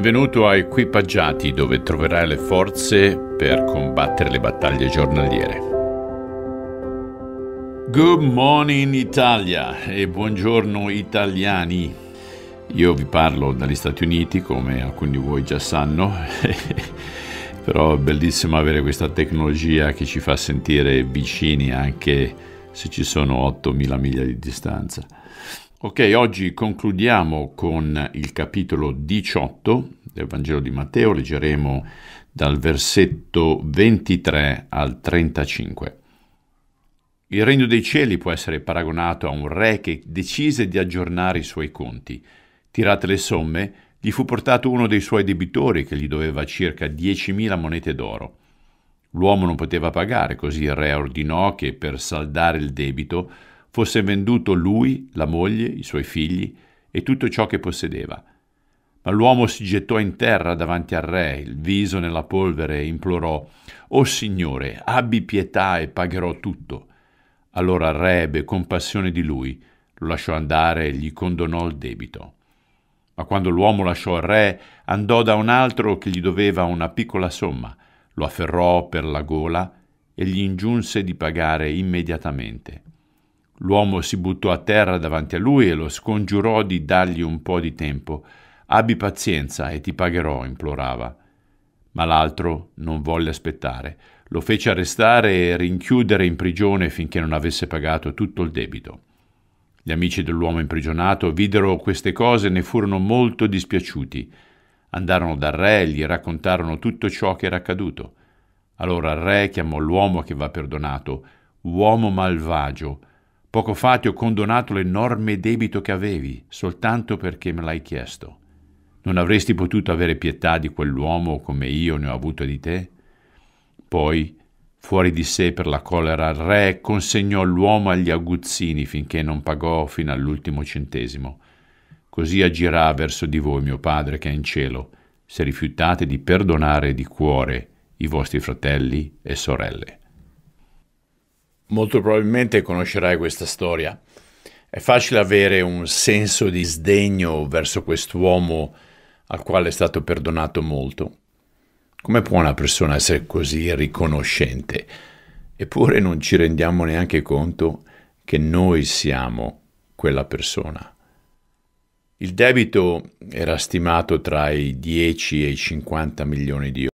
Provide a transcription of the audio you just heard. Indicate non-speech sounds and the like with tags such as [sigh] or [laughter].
Benvenuto a Equipaggiati dove troverai le forze per combattere le battaglie giornaliere. Good morning Italia e buongiorno italiani. Io vi parlo dagli Stati Uniti come alcuni di voi già sanno, [laughs] però è bellissimo avere questa tecnologia che ci fa sentire vicini anche a se ci sono 8.000 miglia di distanza. Ok, oggi concludiamo con il capitolo 18 del Vangelo di Matteo, leggeremo dal versetto 23 al 35. Il regno dei cieli può essere paragonato a un re che decise di aggiornare i suoi conti. Tirate le somme, gli fu portato uno dei suoi debitori che gli doveva circa 10.000 monete d'oro. L'uomo non poteva pagare, così il re ordinò che per saldare il debito fosse venduto lui, la moglie, i suoi figli e tutto ciò che possedeva. Ma l'uomo si gettò in terra davanti al re, il viso nella polvere, e implorò O Signore, abbi pietà e pagherò tutto. Allora il re ebbe compassione di lui, lo lasciò andare e gli condonò il debito. Ma quando l'uomo lasciò il re, andò da un altro che gli doveva una piccola somma, lo afferrò per la gola e gli ingiunse di pagare immediatamente. L'uomo si buttò a terra davanti a lui e lo scongiurò di dargli un po' di tempo. Abbi pazienza e ti pagherò, implorava. Ma l'altro non volle aspettare. Lo fece arrestare e rinchiudere in prigione finché non avesse pagato tutto il debito. Gli amici dell'uomo imprigionato videro queste cose e ne furono molto dispiaciuti. Andarono dal re e gli raccontarono tutto ciò che era accaduto. Allora il re chiamò l'uomo che va perdonato, uomo malvagio. Poco fa ti ho condonato l'enorme debito che avevi, soltanto perché me l'hai chiesto. Non avresti potuto avere pietà di quell'uomo come io ne ho avuto di te? Poi, fuori di sé per la collera, il re consegnò l'uomo agli aguzzini finché non pagò fino all'ultimo centesimo. Così agirà verso di voi mio Padre che è in cielo, se rifiutate di perdonare di cuore i vostri fratelli e sorelle. Molto probabilmente conoscerai questa storia. È facile avere un senso di sdegno verso quest'uomo al quale è stato perdonato molto. Come può una persona essere così riconoscente? Eppure non ci rendiamo neanche conto che noi siamo quella persona. Il debito era stimato tra i 10 e i 50 milioni di euro.